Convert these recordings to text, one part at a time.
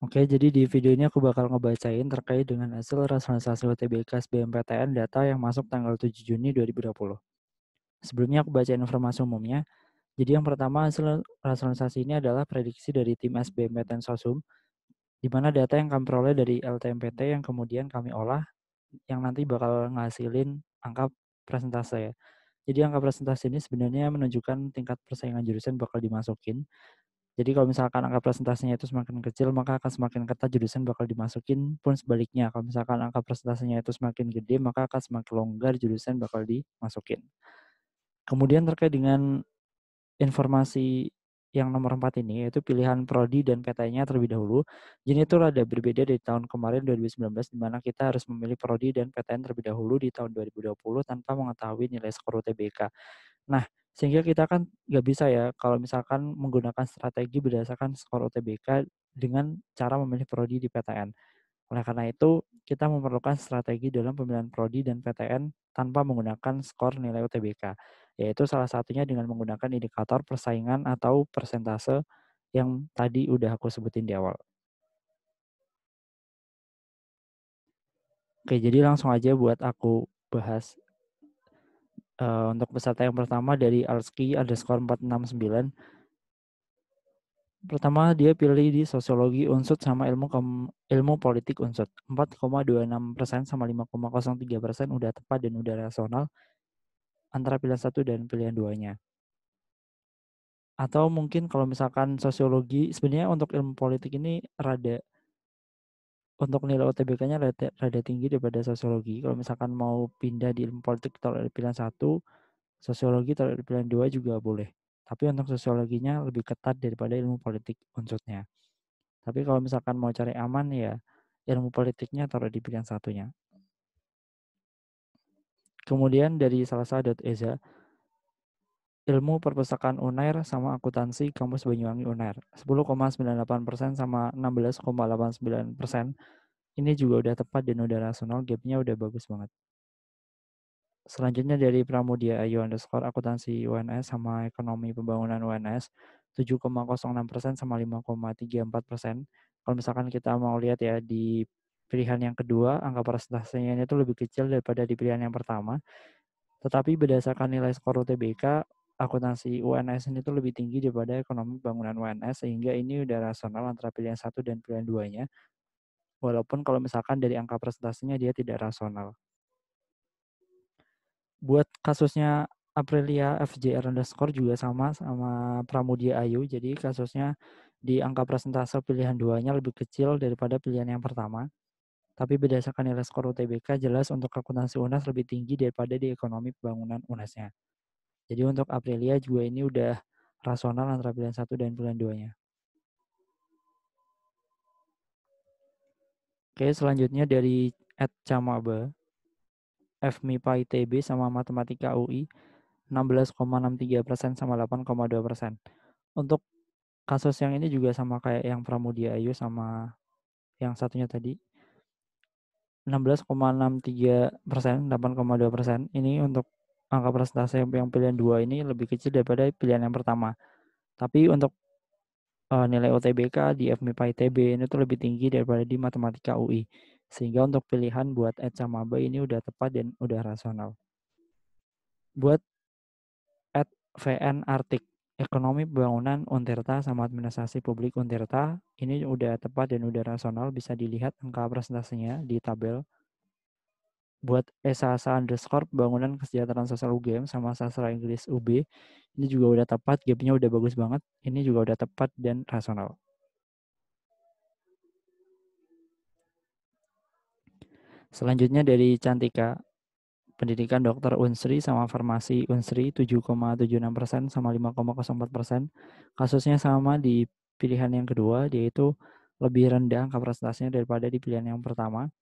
Oke, jadi di video ini aku bakal ngebacain terkait dengan hasil rasionalisasi UTBK SBMPTN data yang masuk tanggal 7 Juni 2020. Sebelumnya aku bacain informasi umumnya. Jadi yang pertama hasil rasionalisasi ini adalah prediksi dari tim SBMPTN Sosum, di mana data yang kami peroleh dari LTMPT yang kemudian kami olah, yang nanti bakal ngasilin angka presentase Jadi angka presentase ini sebenarnya menunjukkan tingkat persaingan jurusan bakal dimasukin jadi kalau misalkan angka presentasinya itu semakin kecil, maka akan semakin ketat jurusan bakal dimasukin pun sebaliknya. Kalau misalkan angka presentasinya itu semakin gede, maka akan semakin longgar jurusan bakal dimasukin. Kemudian terkait dengan informasi yang nomor 4 ini, yaitu pilihan prodi dan pt nya terlebih dahulu. Jadi itu rada berbeda dari tahun kemarin 2019, di mana kita harus memilih prodi dan PTN terlebih dahulu di tahun 2020 tanpa mengetahui nilai skor UTBK. Nah, sehingga kita kan nggak bisa ya kalau misalkan menggunakan strategi berdasarkan skor UTBK dengan cara memilih prodi di PTN. Oleh karena itu, kita memerlukan strategi dalam pemilihan prodi dan PTN tanpa menggunakan skor nilai UTBK, yaitu salah satunya dengan menggunakan indikator persaingan atau persentase yang tadi udah aku sebutin di awal. Oke, jadi langsung aja buat aku bahas uh, untuk peserta yang pertama dari Alski underscore 469. Pertama dia pilih di sosiologi unsut sama ilmu kom, ilmu politik unsut. 4,26 persen sama 5,03 persen udah tepat dan udah rasional antara pilihan satu dan pilihan duanya. Atau mungkin kalau misalkan sosiologi sebenarnya untuk ilmu politik ini rada untuk nilai UTBK-nya rada, rada tinggi daripada sosiologi. Kalau misalkan mau pindah di ilmu politik taruh di pilihan satu, sosiologi taruh di pilihan dua juga boleh. Tapi untuk sosiologinya lebih ketat daripada ilmu politik unsurnya. Tapi kalau misalkan mau cari aman ya ilmu politiknya taruh di pilihan satunya. Kemudian dari salah satu Ilmu Perpustakaan UNAIR sama Akuntansi Kampus Banyuwangi UNAIR. 10,98% sama 16,89%. Ini juga udah tepat dan udah rasional, gapnya udah bagus banget. Selanjutnya dari Pramudia Ayu underscore akuntansi UNS sama ekonomi pembangunan UNS 7,06% sama 5,34%. Kalau misalkan kita mau lihat ya di pilihan yang kedua, angka persentasenya itu lebih kecil daripada di pilihan yang pertama. Tetapi berdasarkan nilai skor UTBK, akuntansi UNS ini tuh lebih tinggi daripada ekonomi bangunan UNS sehingga ini udah rasional antara pilihan satu dan pilihan duanya walaupun kalau misalkan dari angka presentasinya dia tidak rasional. Buat kasusnya Aprilia FJR underscore juga sama sama Pramudia Ayu jadi kasusnya di angka presentase pilihan duanya lebih kecil daripada pilihan yang pertama. Tapi berdasarkan nilai skor UTBK jelas untuk akuntansi UNAS lebih tinggi daripada di ekonomi pembangunan UNASnya. nya jadi untuk Aprilia juga ini udah rasional antara pilihan satu dan pilihan nya. Oke, selanjutnya dari Ed Camaba, FMIPA ITB sama Matematika UI, 16,63 persen sama 8,2 persen. Untuk kasus yang ini juga sama kayak yang Pramudia Ayu sama yang satunya tadi. 16,63 persen, 8,2 persen. Ini untuk angka persentase yang pilihan dua ini lebih kecil daripada pilihan yang pertama. Tapi untuk uh, nilai OTBK di FMIPA ITB ini tuh lebih tinggi daripada di matematika UI. Sehingga untuk pilihan buat Ed sama B ini udah tepat dan udah rasional. Buat Ed VN Artik, ekonomi pembangunan Untirta sama administrasi publik Untirta ini udah tepat dan udah rasional bisa dilihat angka persentasenya di tabel buat Esasa underscore bangunan kesejahteraan sosial UGM sama sastra Inggris UB ini juga udah tepat gapnya udah bagus banget ini juga udah tepat dan rasional selanjutnya dari Cantika pendidikan dokter Unsri sama farmasi Unsri 7,76 persen sama 5,04 persen kasusnya sama di pilihan yang kedua yaitu lebih rendah angka presentasinya daripada di pilihan yang pertama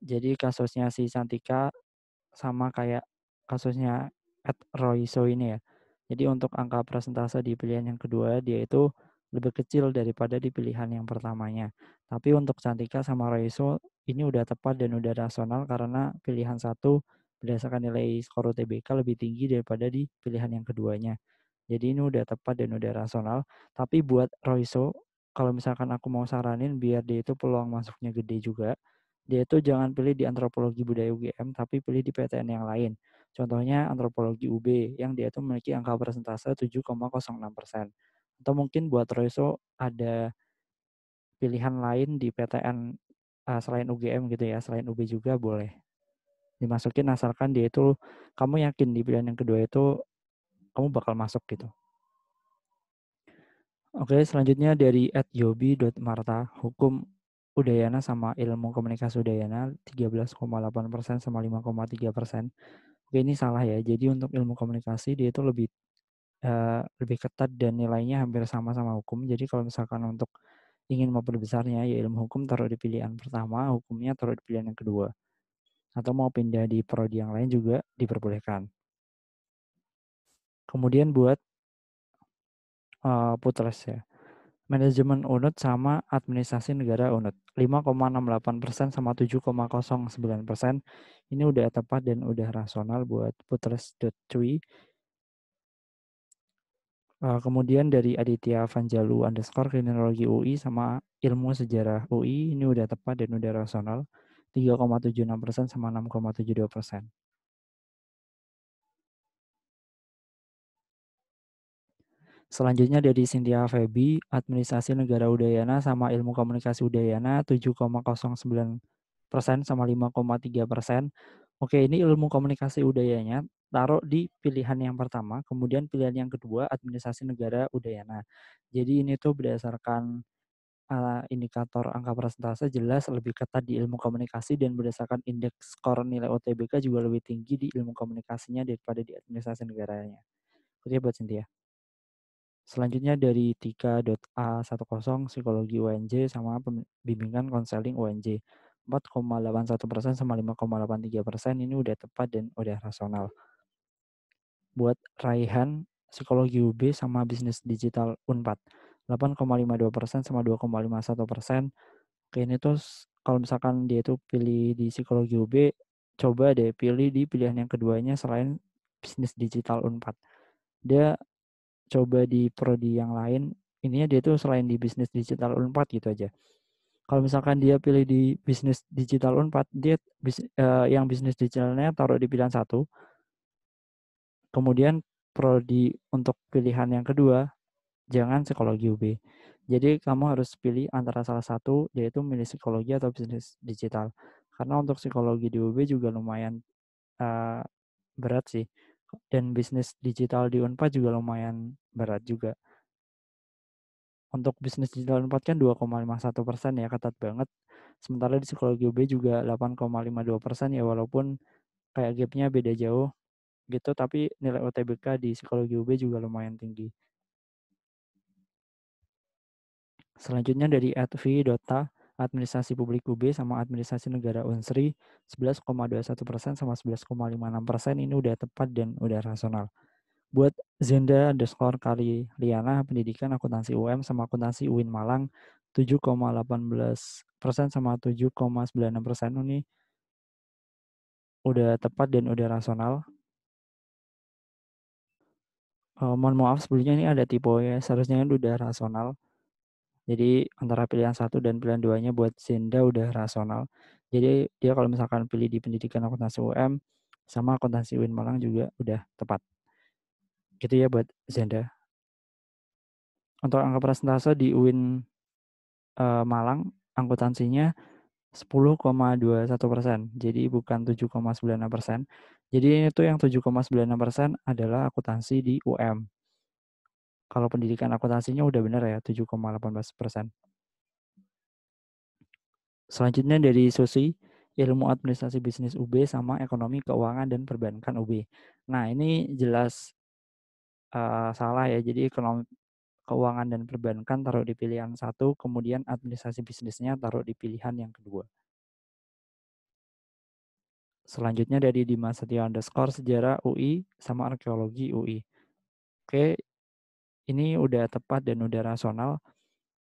jadi kasusnya si Santika sama kayak kasusnya Ed Royso ini ya. Jadi untuk angka persentase di pilihan yang kedua dia itu lebih kecil daripada di pilihan yang pertamanya. Tapi untuk Santika sama Royso ini udah tepat dan udah rasional karena pilihan satu berdasarkan nilai skor UTBK lebih tinggi daripada di pilihan yang keduanya. Jadi ini udah tepat dan udah rasional. Tapi buat Royso, kalau misalkan aku mau saranin biar dia itu peluang masuknya gede juga, dia itu jangan pilih di antropologi budaya UGM tapi pilih di PTN yang lain. Contohnya antropologi UB yang dia itu memiliki angka persentase 7,06 persen. Atau mungkin buat Royso ada pilihan lain di PTN uh, ah, selain UGM gitu ya, selain UB juga boleh dimasukin asalkan dia itu kamu yakin di pilihan yang kedua itu kamu bakal masuk gitu. Oke, selanjutnya dari @yobi.marta, hukum Udayana sama ilmu komunikasi Udayana 13,8 persen sama 5,3 persen. Oke ini salah ya. Jadi untuk ilmu komunikasi dia itu lebih uh, lebih ketat dan nilainya hampir sama sama hukum. Jadi kalau misalkan untuk ingin memperbesarnya ya ilmu hukum taruh di pilihan pertama, hukumnya taruh di pilihan yang kedua. Atau mau pindah di prodi yang lain juga diperbolehkan. Kemudian buat uh, putres ya manajemen UNUT sama administrasi negara UNUT. 5,68 persen sama 7,09 persen. Ini udah tepat dan udah rasional buat Putres three. Eh, kemudian dari Aditya Vanjalu underscore kriminologi UI sama ilmu sejarah UI ini udah tepat dan udah rasional 3,76 persen sama 6,72 persen. Selanjutnya dari Cynthia Febi, Administrasi Negara Udayana sama Ilmu Komunikasi Udayana 7,09 persen sama 5,3 persen. Oke, ini ilmu komunikasi udayanya taruh di pilihan yang pertama, kemudian pilihan yang kedua Administrasi Negara Udayana. Jadi ini tuh berdasarkan indikator angka persentase jelas lebih ketat di ilmu komunikasi dan berdasarkan indeks skor nilai OTBK juga lebih tinggi di ilmu komunikasinya daripada di administrasi negaranya. Itu ya buat Cynthia. Selanjutnya dari 3.A10 Psikologi UNJ sama bimbingan konseling UNJ. 4,81 persen sama 5,83 persen ini udah tepat dan udah rasional. Buat Raihan, Psikologi UB sama Bisnis Digital UNPAD. 8,52 persen sama 2,51 persen. Oke, ini tuh kalau misalkan dia itu pilih di Psikologi UB, coba deh pilih di pilihan yang keduanya selain Bisnis Digital UNPAD. Dia coba di prodi yang lain ininya dia tuh selain di bisnis digital unpad gitu aja kalau misalkan dia pilih di bisnis digital unpad dia bis, uh, yang bisnis digitalnya taruh di pilihan satu kemudian prodi untuk pilihan yang kedua jangan psikologi UB jadi kamu harus pilih antara salah satu yaitu milih psikologi atau bisnis digital karena untuk psikologi di UB juga lumayan uh, berat sih dan bisnis digital di Unpad juga lumayan berat juga. Untuk bisnis digital Unpad kan 2,51 persen ya, ketat banget. Sementara di psikologi UB juga 8,52 persen ya, walaupun kayak gapnya beda jauh gitu, tapi nilai UTBK di psikologi UB juga lumayan tinggi. Selanjutnya dari atvi.ta Dota, administrasi publik UB sama administrasi negara Unsri 11,21 persen sama 11,56 persen ini udah tepat dan udah rasional. Buat Zenda underscore kali Liana pendidikan akuntansi UM sama akuntansi UIN Malang 7,18 persen sama 7,96 persen ini udah tepat dan udah rasional. Uh, mohon maaf sebelumnya ini ada tipe ya, seharusnya ini udah rasional jadi antara pilihan satu dan pilihan duanya buat Zenda udah rasional. Jadi dia kalau misalkan pilih di pendidikan akuntansi UM sama akuntansi UIN Malang juga udah tepat. Gitu ya buat Zenda. Untuk angka persentase di UIN eh, Malang, angkutansinya 10,21 persen. Jadi bukan 7,96 persen. Jadi itu yang 7,96 persen adalah akuntansi di UM kalau pendidikan akuntansinya udah benar ya 7,18 persen. Selanjutnya dari Susi, ilmu administrasi bisnis UB sama ekonomi keuangan dan perbankan UB. Nah ini jelas uh, salah ya. Jadi ekonomi keuangan dan perbankan taruh di pilihan satu, kemudian administrasi bisnisnya taruh di pilihan yang kedua. Selanjutnya dari Dimas Setia underscore sejarah UI sama arkeologi UI. Oke, ini udah tepat dan udah rasional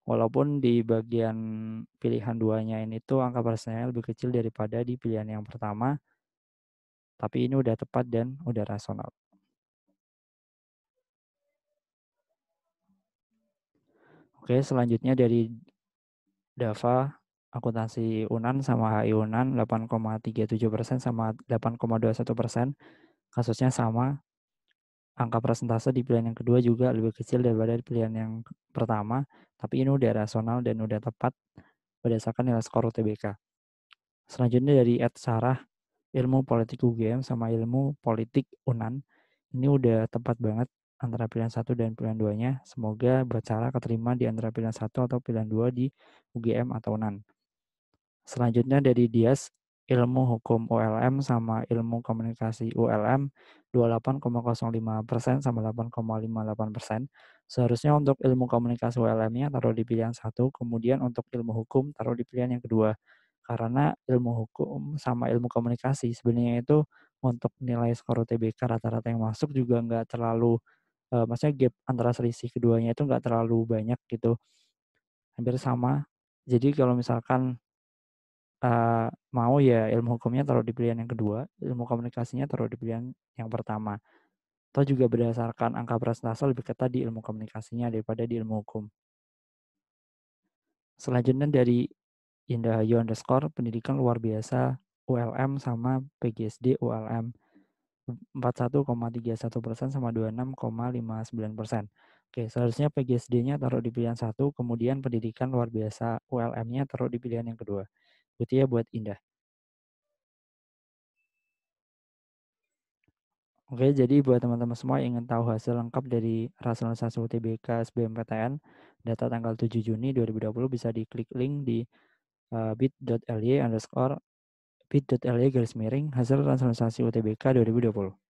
walaupun di bagian pilihan duanya ini tuh angka persennya lebih kecil daripada di pilihan yang pertama tapi ini udah tepat dan udah rasional. Oke, selanjutnya dari Dava akuntansi Unan sama HI Unan 8,37 persen sama 8,21 persen. Kasusnya sama, angka persentase di pilihan yang kedua juga lebih kecil daripada di pilihan yang pertama, tapi ini udah rasional dan udah tepat berdasarkan nilai skor UTBK. Selanjutnya dari Ed Sarah, ilmu politik UGM sama ilmu politik UNAN. Ini udah tepat banget antara pilihan satu dan pilihan duanya. Semoga buat keterima di antara pilihan satu atau pilihan dua di UGM atau UNAN. Selanjutnya dari Dias, ilmu hukum ULM sama ilmu komunikasi ULM 28,05 persen sama 8,58 persen. Seharusnya untuk ilmu komunikasi ULM-nya taruh di pilihan satu, kemudian untuk ilmu hukum taruh di pilihan yang kedua. Karena ilmu hukum sama ilmu komunikasi sebenarnya itu untuk nilai skor UTBK rata-rata yang masuk juga nggak terlalu, e, maksudnya gap antara selisih keduanya itu nggak terlalu banyak gitu. Hampir sama. Jadi kalau misalkan Eh, mau ya ilmu hukumnya taruh di pilihan yang kedua, ilmu komunikasinya taruh di pilihan yang pertama. Atau juga berdasarkan angka prestasi lebih ketat di ilmu komunikasinya daripada di ilmu hukum. Selanjutnya dari Indahayu underscore pendidikan luar biasa ULM sama PGSD ULM 41,31 persen sama 26,59 persen. Oke, seharusnya PGSD-nya taruh di pilihan satu, kemudian pendidikan luar biasa ULM-nya taruh di pilihan yang kedua. Putih ya buat Indah. Oke, jadi buat teman-teman semua yang ingin tahu hasil lengkap dari rasionalisasi UTBK SBMPTN data tanggal 7 Juni 2020 bisa diklik link di uh, eh, bit.ly underscore bit.ly garis miring hasil rasionalisasi UTBK 2020.